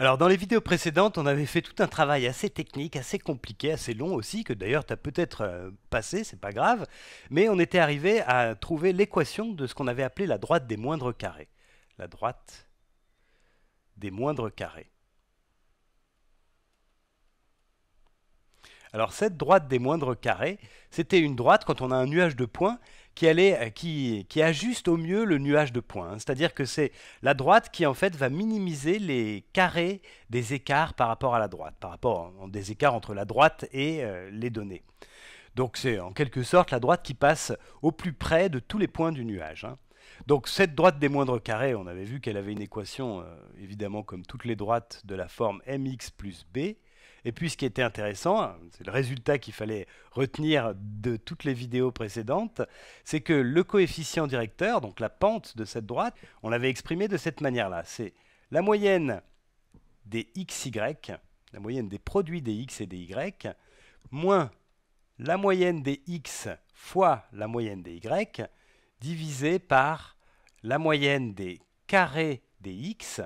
Alors dans les vidéos précédentes, on avait fait tout un travail assez technique, assez compliqué, assez long aussi, que d'ailleurs tu as peut-être euh, passé, c'est pas grave, mais on était arrivé à trouver l'équation de ce qu'on avait appelé la droite des moindres carrés. La droite des moindres carrés. Alors cette droite des moindres carrés, c'était une droite quand on a un nuage de points qui, euh, ajuste au mieux le nuage de points. Hein. C'est-à-dire que c'est la droite qui en fait va minimiser les carrés des écarts par rapport à la droite, par rapport des écarts entre la droite et euh, les données. Donc c'est en quelque sorte la droite qui passe au plus près de tous les points du nuage. Hein. Donc cette droite des moindres carrés, on avait vu qu'elle avait une équation, euh, évidemment comme toutes les droites, de la forme mx plus b, et puis ce qui était intéressant, c'est le résultat qu'il fallait retenir de toutes les vidéos précédentes, c'est que le coefficient directeur, donc la pente de cette droite, on l'avait exprimé de cette manière-là. C'est la moyenne des xy, la moyenne des produits des x et des y, moins la moyenne des x fois la moyenne des y, divisé par la moyenne des carrés des x,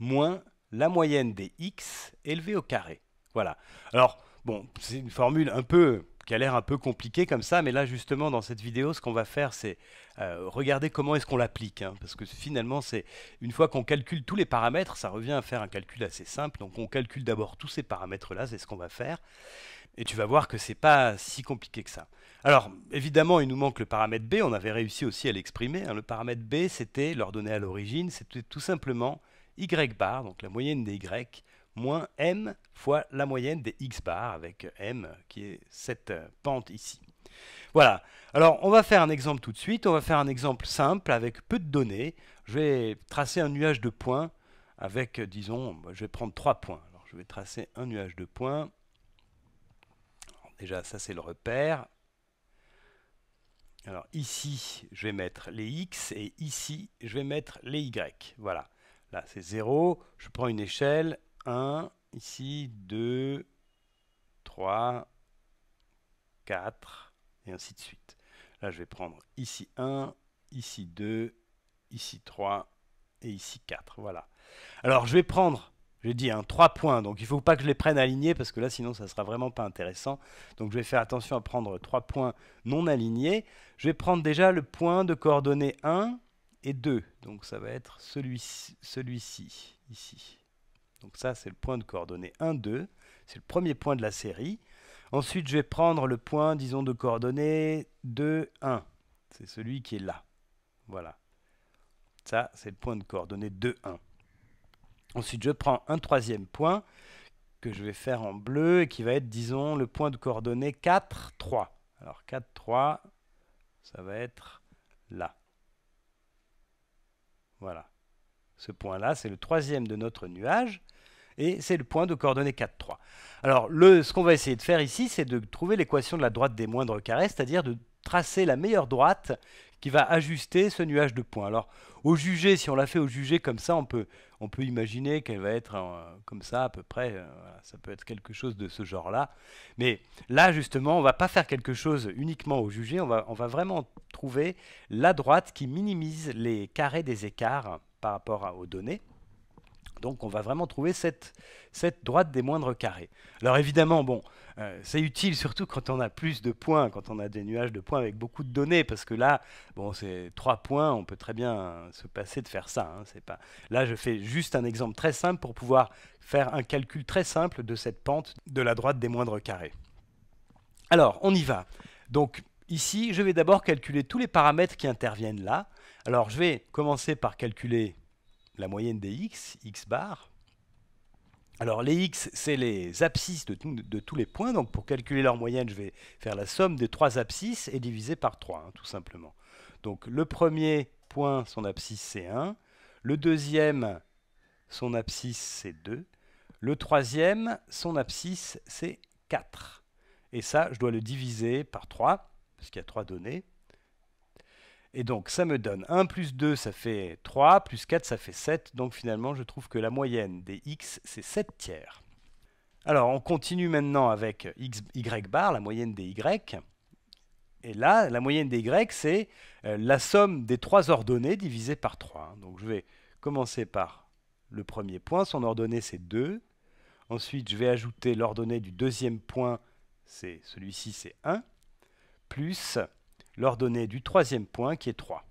moins la moyenne des x élevée au carré. Voilà. Alors, bon, c'est une formule un peu qui a l'air un peu compliquée comme ça, mais là justement dans cette vidéo, ce qu'on va faire, c'est euh, regarder comment est-ce qu'on l'applique, hein, parce que finalement, c'est une fois qu'on calcule tous les paramètres, ça revient à faire un calcul assez simple. Donc, on calcule d'abord tous ces paramètres-là, c'est ce qu'on va faire, et tu vas voir que c'est pas si compliqué que ça. Alors, évidemment, il nous manque le paramètre B. On avait réussi aussi à l'exprimer. Hein. Le paramètre B, c'était l'ordonnée à l'origine, c'était tout simplement y bar, donc la moyenne des y moins m fois la moyenne des x bar avec m qui est cette euh, pente ici. Voilà, alors on va faire un exemple tout de suite, on va faire un exemple simple avec peu de données. Je vais tracer un nuage de points avec, euh, disons, je vais prendre trois points. Alors je vais tracer un nuage de points. déjà ça c'est le repère. Alors ici je vais mettre les x et ici je vais mettre les y. Voilà, là c'est 0, je prends une échelle 1, ici 2, 3, 4, et ainsi de suite. Là, je vais prendre ici 1, ici 2, ici 3, et ici 4. Voilà. Alors, je vais prendre, j'ai dit, un hein, 3 points. Donc, il ne faut pas que je les prenne alignés, parce que là, sinon, ça ne sera vraiment pas intéressant. Donc, je vais faire attention à prendre 3 points non alignés. Je vais prendre déjà le point de coordonnées 1 et 2. Donc, ça va être celui-ci, ici. Donc ça, c'est le point de coordonnée 1, 2. C'est le premier point de la série. Ensuite, je vais prendre le point, disons, de coordonnées 2, 1. C'est celui qui est là. Voilà. Ça, c'est le point de coordonnées 2, 1. Ensuite, je prends un troisième point que je vais faire en bleu et qui va être, disons, le point de coordonnée 4, 3. Alors 4, 3, ça va être là. Voilà. Ce point-là, c'est le troisième de notre nuage, et c'est le point de coordonnées 4, 3. Alors, ce qu'on va essayer de faire ici, c'est de trouver l'équation de la droite des moindres carrés, c'est-à-dire de tracer la meilleure droite qui va ajuster ce nuage de points. Alors, au jugé, si on la fait au jugé comme ça, on peut, on peut imaginer qu'elle va être euh, comme ça à peu près. Euh, ça peut être quelque chose de ce genre-là. Mais là, justement, on ne va pas faire quelque chose uniquement au jugé. On va, on va vraiment trouver la droite qui minimise les carrés des écarts par rapport à, aux données. Donc on va vraiment trouver cette, droite des moindres carrés. Alors évidemment, bon, euh, c'est utile surtout quand on a plus de points, quand on a des nuages de points avec beaucoup de données, parce que là, bon, c'est trois points, on peut très bien se passer de faire ça. Hein, c'est pas... Là, je fais juste un exemple très simple pour pouvoir faire un calcul très simple de cette pente de la droite des moindres carrés. Alors, on y va. Donc ici, je vais d'abord calculer tous les paramètres qui interviennent là. Alors je vais commencer par calculer la moyenne des x, x bar. Alors les x, c'est les abscisses de, tous les points. Donc pour calculer leur moyenne, je vais faire la somme des trois abscisses et diviser par 3, hein, tout simplement. Donc le premier point, son abscisse, c'est 1. Le deuxième, son abscisse, c'est 2. Le troisième, son abscisse, c'est 4. Et ça, je dois le diviser par 3, parce qu'il y a trois données. Et donc ça me donne 1 plus 2, ça fait 3, plus 4, ça fait 7. Donc finalement, je trouve que la moyenne des x, c'est 7 tiers. Alors on continue maintenant avec x, y bar, la moyenne des y. Et là, la moyenne des y, c'est euh, la somme des trois ordonnées divisées par 3. Donc je vais commencer par le premier point. Son ordonnée, c'est 2. Ensuite, je vais ajouter l'ordonnée du deuxième point, c'est celui-ci, c'est 1, plus l'ordonnée du troisième point qui est 3.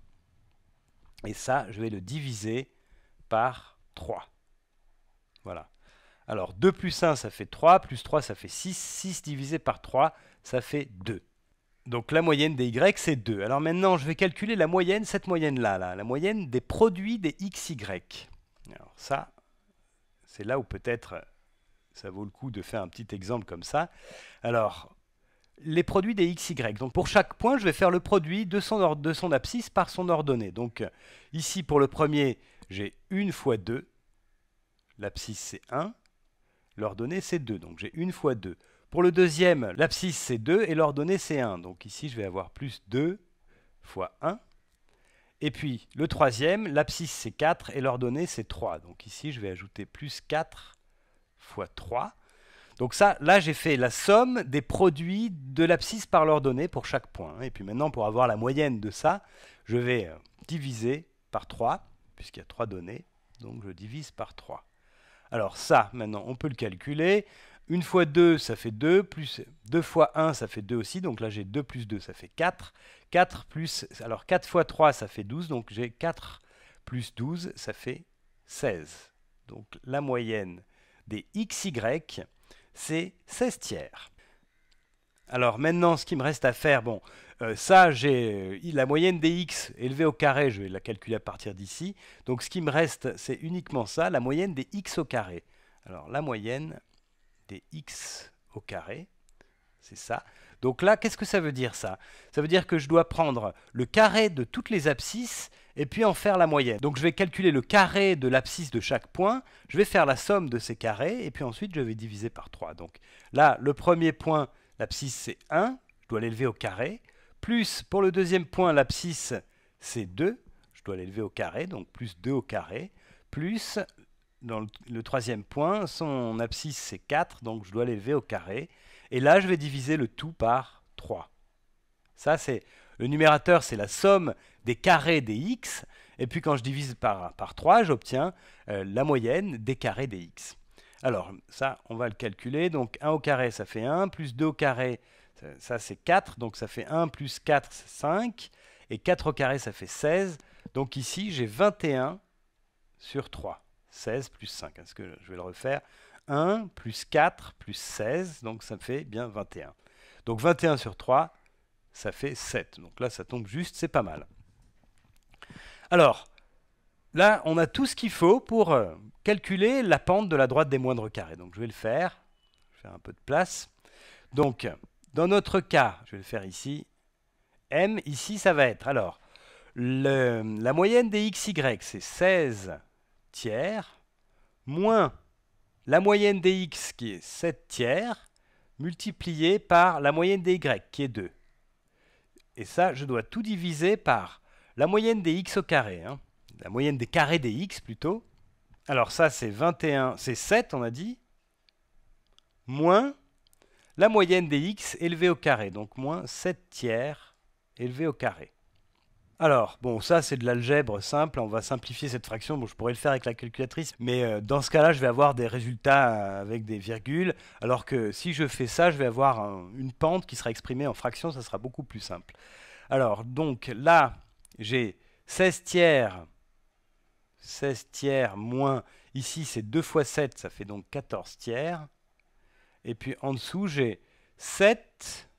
Et ça, je vais le diviser par 3. Voilà. Alors 2 plus 1, ça fait 3, plus 3, ça fait 6. 6 divisé par 3, ça fait 2. Donc la moyenne des Y, c'est 2. Alors maintenant, je vais calculer la moyenne, cette moyenne-là, là, la moyenne des produits des XY. Alors ça, c'est là où peut-être euh, ça vaut le coup de faire un petit exemple comme ça. Alors, les produits des XY. Donc pour chaque point, je vais faire le produit de son, de son abscisse par son ordonnée. Donc euh, ici, pour le premier, j'ai 1 fois 2. L'abscisse, c'est 1. L'ordonnée, c'est 2. Donc j'ai 1 fois 2. Pour le deuxième, l'abscisse, c'est 2 et l'ordonnée, c'est 1. Donc ici, je vais avoir plus 2 fois 1. Et puis le troisième, l'abscisse, c'est 4 et l'ordonnée, c'est 3. Donc ici, je vais ajouter plus 4 fois 3. Donc ça, là, j'ai fait la somme des produits de l'abscisse par l'ordonnée données pour chaque point. Et puis maintenant, pour avoir la moyenne de ça, je vais euh, diviser par 3, puisqu'il y a 3 données. Donc je divise par 3. Alors ça, maintenant, on peut le calculer. Une fois 2, ça fait 2, plus 2 fois 1, ça fait 2 aussi, donc là j'ai 2 plus 2, ça fait 4. 4 plus, alors 4 fois 3, ça fait 12, donc j'ai 4 plus 12, ça fait 16. Donc la moyenne des xy c'est 16 tiers. Alors maintenant, ce qui me reste à faire, bon, euh, ça, j'ai euh, la moyenne des x élevée au carré, je vais la calculer à partir d'ici. Donc ce qui me reste, c'est uniquement ça, la moyenne des x au carré. Alors la moyenne des x au carré, c'est ça. Donc là, qu'est-ce que ça veut dire ça Ça veut dire que je dois prendre le carré de toutes les abscisses et puis en faire la moyenne. Donc je vais calculer le carré de l'abscisse de chaque point, je vais faire la somme de ces carrés, et puis ensuite je vais diviser par 3. Donc là, le premier point, l'abscisse c'est 1, je dois l'élever au carré, plus pour le deuxième point, l'abscisse c'est 2, je dois l'élever au carré, donc plus 2 au carré, plus dans le, troisième point, son abscisse c'est 4, donc je dois l'élever au carré, et là je vais diviser le tout par 3. Ça c'est le numérateur, c'est la somme des carrés des x. Et puis quand je divise par, par 3, j'obtiens euh, la moyenne des carrés des x. Alors ça, on va le calculer. Donc 1 au carré, ça fait 1, plus 2 au carré, ça, ça c'est 4. Donc ça fait 1 plus 4, c'est 5. Et 4 au carré, ça fait 16. Donc ici, j'ai 21 sur 3. 16 plus 5, est-ce que je vais le refaire 1 plus 4 plus 16, donc ça me fait bien 21. Donc 21 sur 3, ça fait 7. Donc là, ça tombe juste, c'est pas mal. Alors, là, on a tout ce qu'il faut pour euh, calculer la pente de la droite des moindres carrés. Donc je vais le faire, je vais faire un peu de place. Donc, dans notre cas, je vais le faire ici, m, ici, ça va être, alors, la moyenne des xy, c'est 16 tiers, moins la moyenne des x, qui est 7 tiers, multipliée par la moyenne des y, qui est 2. Et ça, je dois tout diviser par la moyenne des x au carré, hein. la moyenne des carrés des x plutôt. Alors ça, c'est 21, c'est 7, on a dit, moins la moyenne des x élevée au carré, donc moins 7 tiers élevé au carré. Alors, bon, ça c'est de l'algèbre simple, on va simplifier cette fraction, bon je pourrais le faire avec la calculatrice, mais euh, dans ce cas-là je vais avoir des résultats euh, avec des virgules, alors que si je fais ça, je vais avoir une pente qui sera exprimée en fraction, ça sera beaucoup plus simple. Alors, donc là, j'ai 16 tiers, 16 tiers moins, ici c'est 2 fois 7, ça fait donc 14 tiers, et puis en dessous j'ai 7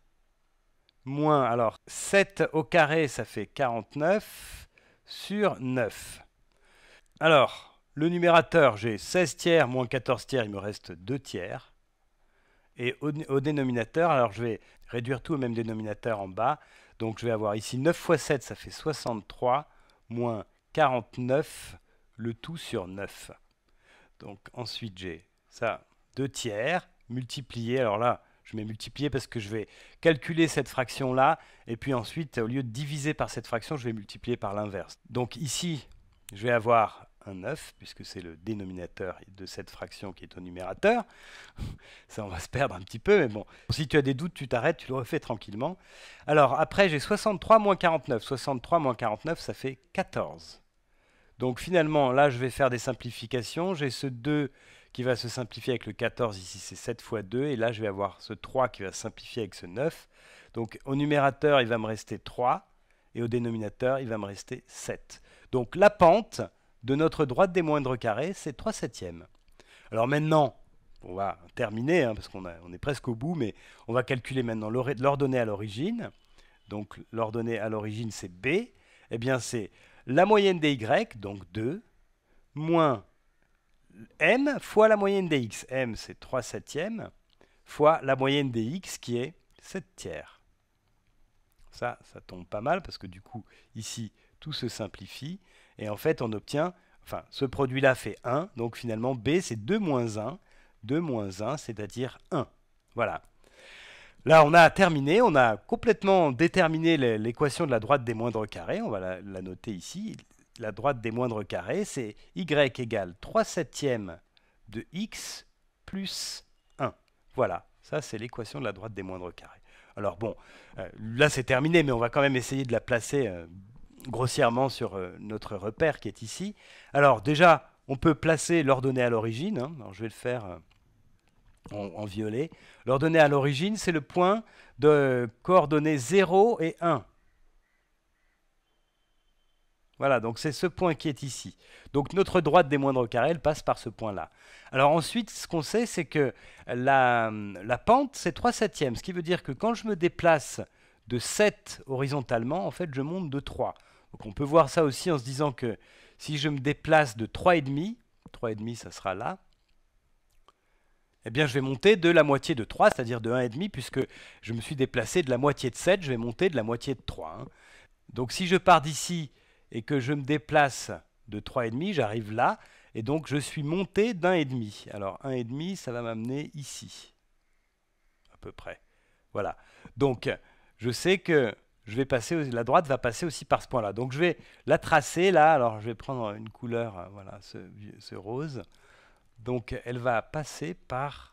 moins, alors 7 au carré, ça fait 49 sur 9. Alors, le numérateur, j'ai 16 tiers moins 14 tiers, il me reste 2 tiers. Et au, dénominateur, alors je vais réduire tout au même dénominateur en bas. Donc je vais avoir ici 9 fois 7, ça fait 63, moins 49, le tout sur 9. Donc ensuite j'ai ça, 2 tiers, multiplié, alors là, je vais multiplier parce que je vais calculer cette fraction-là, et puis ensuite, au lieu de diviser par cette fraction, je vais multiplier par l'inverse. Donc ici, je vais avoir un 9, puisque c'est le dénominateur de cette fraction qui est au numérateur. Ça, on va se perdre un petit peu, mais bon. Si tu as des doutes, tu t'arrêtes, tu le refais tranquillement. Alors, après, j'ai 63 moins 49. 63 moins 49, ça fait 14. Donc finalement, là, je vais faire des simplifications. J'ai ce 2 qui va se simplifier avec le 14, ici c'est 7 fois 2, et là je vais avoir ce 3 qui va simplifier avec ce 9. Donc au numérateur, il va me rester 3, et au dénominateur, il va me rester 7. Donc la pente de notre droite des moindres carrés, c'est 3 septièmes. Alors maintenant, on va terminer, hein, parce qu'on est presque au bout, mais on va calculer maintenant l'ordonnée à l'origine. Donc l'ordonnée à l'origine, c'est B. Eh bien, c'est la moyenne des Y, donc 2, moins m fois la moyenne des x. m, c'est 3 septième, fois la moyenne des x, qui est 7 tiers. Ça, ça tombe pas mal, parce que du coup, ici, tout se simplifie, et en fait, on obtient, enfin, ce produit-là fait 1, donc finalement, b, c'est 2 moins 1, 2 moins 1, c'est-à-dire 1. Voilà. Là, on a terminé, on a complètement déterminé l'équation de la droite des moindres carrés, on va la, la noter ici, la droite des moindres carrés, c'est y égale 3 septièmes de x plus 1. Voilà, ça c'est l'équation de la droite des moindres carrés. Alors bon, euh, là c'est terminé, mais on va quand même essayer de la placer euh, grossièrement sur euh, notre repère qui est ici. Alors déjà, on peut placer l'ordonnée à l'origine. Hein. je vais le faire en, en, violet. L'ordonnée à l'origine, c'est le point de coordonnées 0 et 1. Voilà, donc c'est ce point qui est ici. Donc notre droite des moindres carrés, elle passe par ce point-là. Alors ensuite, ce qu'on sait, c'est que la, pente, c'est 3 septièmes, ce qui veut dire que quand je me déplace de 7 horizontalement, en fait, je monte de 3. Donc on peut voir ça aussi en se disant que si je me déplace de 3,5, 3,5 ça sera là, eh bien je vais monter de la moitié de 3, c'est-à-dire de 1,5, puisque je me suis déplacé de la moitié de 7, je vais monter de la moitié de 3. Hein. Donc si je pars d'ici et que je me déplace de 3,5, j'arrive là, et donc je suis monté d'un et demi. Alors et demi, ça va m'amener ici, à peu près. Voilà. Donc je sais que je vais passer, la droite va passer aussi par ce point-là. Donc je vais la tracer là. Alors je vais prendre une couleur, euh, voilà, ce, ce rose. Donc elle va passer par.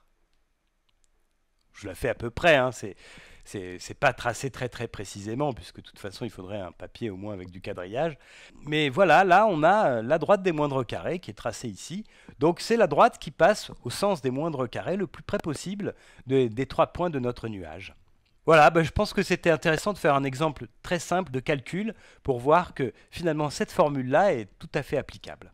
Je la fais à peu près. Hein, c'est c'est pas tracé très très précisément, puisque de toute façon, il faudrait un papier au moins avec du quadrillage. Mais voilà, là, on a euh, la droite des moindres carrés qui est tracée ici. Donc c'est la droite qui passe au sens des moindres carrés, le plus près possible des trois points de notre nuage. Voilà, bah, je pense que c'était intéressant de faire un exemple très simple de calcul pour voir que finalement cette formule-là est tout à fait applicable.